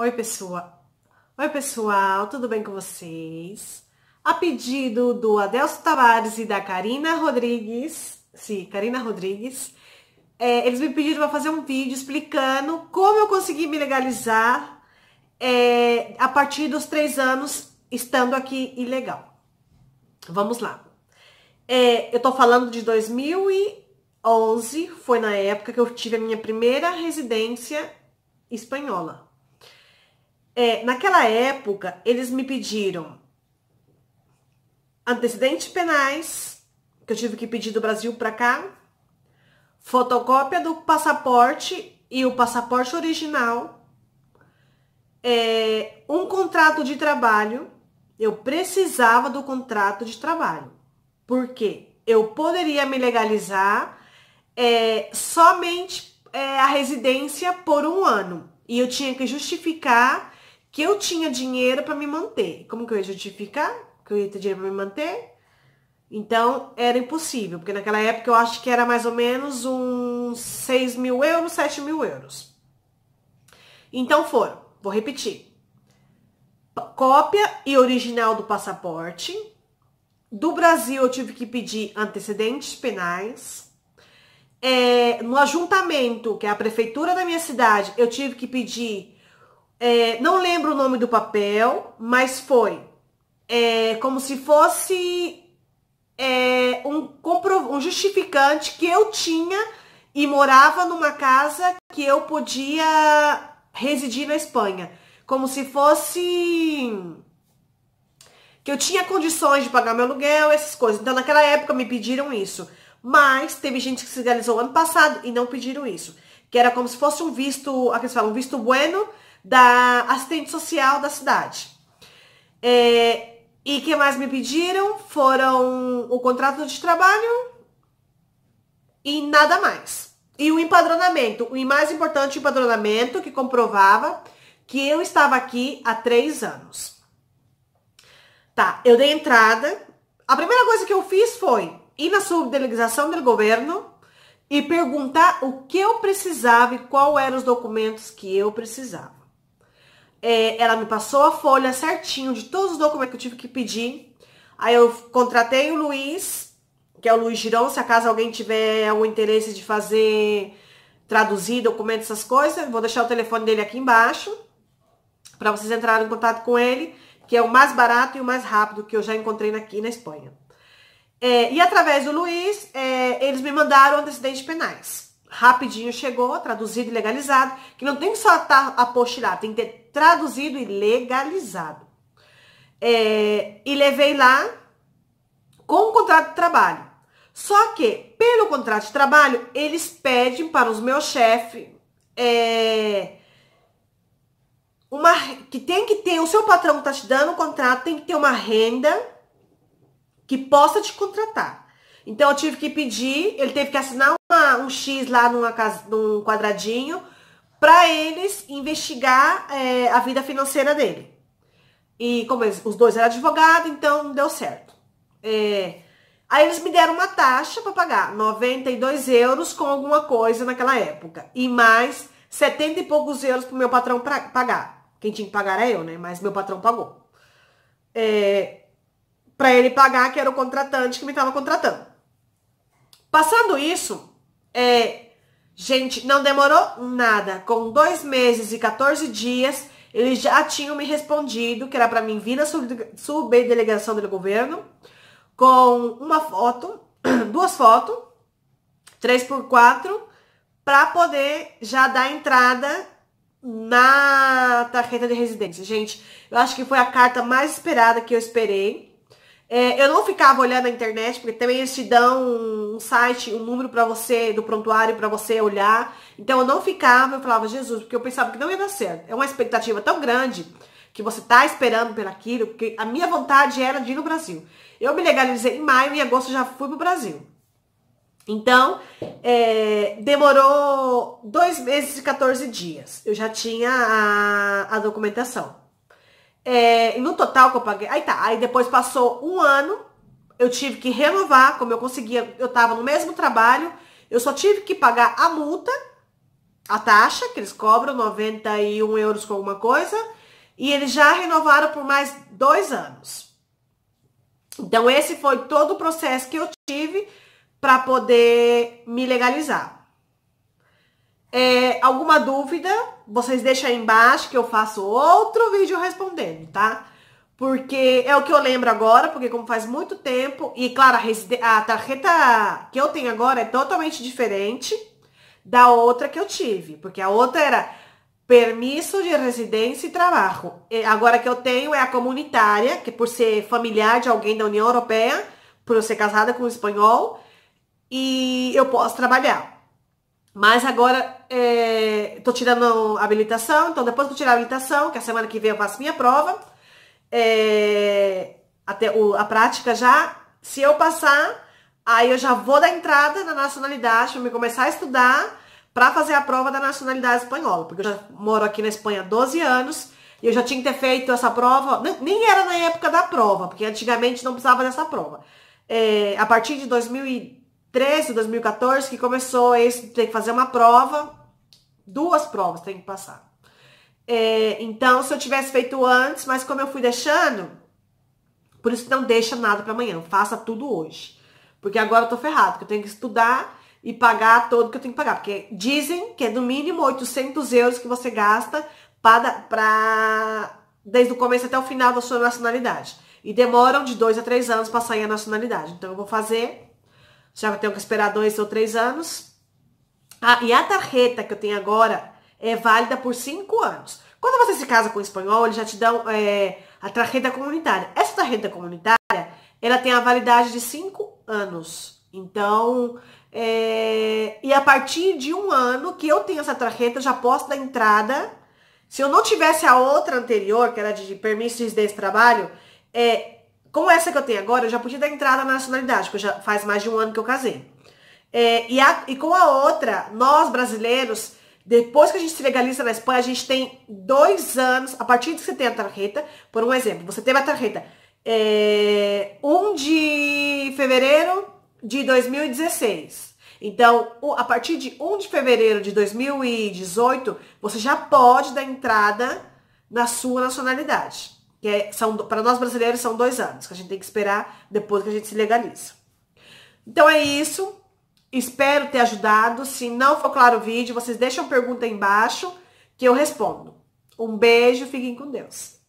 Oi, pessoal. Oi, pessoal, tudo bem com vocês? A pedido do Adelso Tavares e da Karina Rodrigues, sim, Karina Rodrigues, é, eles me pediram para fazer um vídeo explicando como eu consegui me legalizar é, a partir dos três anos estando aqui ilegal. Vamos lá. É, eu estou falando de 2011, foi na época que eu tive a minha primeira residência espanhola. É, naquela época, eles me pediram antecedentes penais, que eu tive que pedir do Brasil para cá, fotocópia do passaporte e o passaporte original, é, um contrato de trabalho. Eu precisava do contrato de trabalho, porque eu poderia me legalizar é, somente é, a residência por um ano. E eu tinha que justificar que eu tinha dinheiro para me manter. Como que eu ia justificar que eu ia ter dinheiro para me manter? Então, era impossível, porque naquela época eu acho que era mais ou menos uns 6 mil euros, 7 mil euros. Então foram, vou repetir. Cópia e original do passaporte. Do Brasil eu tive que pedir antecedentes penais. É, no ajuntamento, que é a prefeitura da minha cidade, eu tive que pedir é, não lembro o nome do papel, mas foi é, como se fosse é, um, um justificante que eu tinha e morava numa casa que eu podia residir na Espanha. Como se fosse que eu tinha condições de pagar meu aluguel, essas coisas. Então, naquela época, me pediram isso. Mas teve gente que se realizou ano passado e não pediram isso que era como se fosse um visto, aqui eles falam, um visto bueno da assistente social da cidade. É, e que mais me pediram foram o contrato de trabalho e nada mais. E o empadronamento, o mais importante o empadronamento que comprovava que eu estava aqui há três anos. Tá, eu dei entrada. A primeira coisa que eu fiz foi ir na subdelegação do governo e perguntar o que eu precisava e qual eram os documentos que eu precisava. É, ela me passou a folha certinho de todos os documentos que eu tive que pedir. Aí eu contratei o Luiz, que é o Luiz Girão, se acaso alguém tiver algum interesse de fazer, traduzir documentos, essas coisas, vou deixar o telefone dele aqui embaixo, para vocês entrarem em contato com ele, que é o mais barato e o mais rápido que eu já encontrei aqui na Espanha. É, e através do Luiz, é, eles me mandaram antecedentes penais. Rapidinho chegou, traduzido e legalizado, que não tem só estar tá apostilado, tem que ter traduzido e legalizado. É, e levei lá com o contrato de trabalho. Só que, pelo contrato de trabalho, eles pedem para os meus chefes é, uma, que tem que ter, o seu patrão que está te dando o contrato tem que ter uma renda que possa te contratar. Então eu tive que pedir, ele teve que assinar uma, um X lá numa casa, num quadradinho para eles investigar é, a vida financeira dele. E como eles, os dois eram advogados, então não deu certo. É, aí eles me deram uma taxa para pagar, 92 euros com alguma coisa naquela época. E mais 70 e poucos euros pro meu patrão pra, pagar. Quem tinha que pagar era eu, né? Mas meu patrão pagou. É, para ele pagar, que era o contratante que me estava contratando. Passando isso, é, gente, não demorou nada. Com dois meses e 14 dias, eles já tinham me respondido que era para mim vir na subdelegação do governo com uma foto, duas fotos, três por quatro, para poder já dar entrada na tarjeta de residência. Gente, eu acho que foi a carta mais esperada que eu esperei. É, eu não ficava olhando a internet, porque também eles te dão um site, um número para você, do prontuário para você olhar. Então eu não ficava, eu falava, Jesus, porque eu pensava que não ia dar certo. É uma expectativa tão grande que você tá esperando por aquilo, porque a minha vontade era de ir no Brasil. Eu me legalizei em maio e em agosto já fui pro Brasil. Então, é, demorou dois meses e 14 dias. Eu já tinha a, a documentação. É, no total que eu paguei. Aí tá. Aí depois passou um ano, eu tive que renovar, como eu conseguia, eu tava no mesmo trabalho, eu só tive que pagar a multa, a taxa que eles cobram, 91 euros com alguma coisa, e eles já renovaram por mais dois anos. Então, esse foi todo o processo que eu tive para poder me legalizar. É, alguma dúvida, vocês deixam aí embaixo que eu faço outro vídeo respondendo, tá? Porque é o que eu lembro agora, porque como faz muito tempo... E, claro, a, a tarjeta que eu tenho agora é totalmente diferente da outra que eu tive. Porque a outra era permisso de residência e trabalho. E agora que eu tenho é a comunitária, que por ser familiar de alguém da União Europeia, por eu ser casada com um espanhol, e eu posso trabalhar. Mas agora é, tô tirando a habilitação, então depois que eu tirar a habilitação, que a semana que vem eu faço minha prova, é, até o, a prática já, se eu passar, aí eu já vou dar entrada na nacionalidade, vou me começar a estudar para fazer a prova da nacionalidade espanhola, porque eu já moro aqui na Espanha há 12 anos, e eu já tinha que ter feito essa prova, nem era na época da prova, porque antigamente não precisava dessa prova. É, a partir de 2010, 13 2014 que começou isso tem que fazer uma prova, duas provas tem que passar. É, então, se eu tivesse feito antes, mas como eu fui deixando, por isso não deixa nada para amanhã, faça tudo hoje. Porque agora eu tô ferrado, que eu tenho que estudar e pagar todo que eu tenho que pagar. Porque dizem que é no mínimo 800 euros que você gasta para, para desde o começo até o final da sua nacionalidade. E demoram de dois a três anos para sair a nacionalidade. Então eu vou fazer já tenho que esperar dois ou três anos. Ah, e a tarjeta que eu tenho agora é válida por cinco anos. Quando você se casa com um espanhol, eles já te dão é, a tarjeta comunitária. Essa tarjeta comunitária, ela tem a validade de cinco anos. Então, é, e a partir de um ano que eu tenho essa tarjeta, já posso dar entrada. Se eu não tivesse a outra anterior, que era de permissos de trabalho, é, com essa que eu tenho agora, eu já podia dar entrada na nacionalidade, porque já faz mais de um ano que eu casei. É, e, a, e com a outra, nós brasileiros, depois que a gente se legaliza na Espanha, a gente tem dois anos, a partir de que você tem a tarjeta, por um exemplo, você teve a tarjeta é, 1 de fevereiro de 2016. Então, a partir de 1 de fevereiro de 2018, você já pode dar entrada na sua nacionalidade que é, são para nós brasileiros são dois anos, que a gente tem que esperar depois que a gente se legaliza. Então é isso. Espero ter ajudado. Se não for claro o vídeo, vocês deixam pergunta aí embaixo que eu respondo. Um beijo, fiquem com Deus.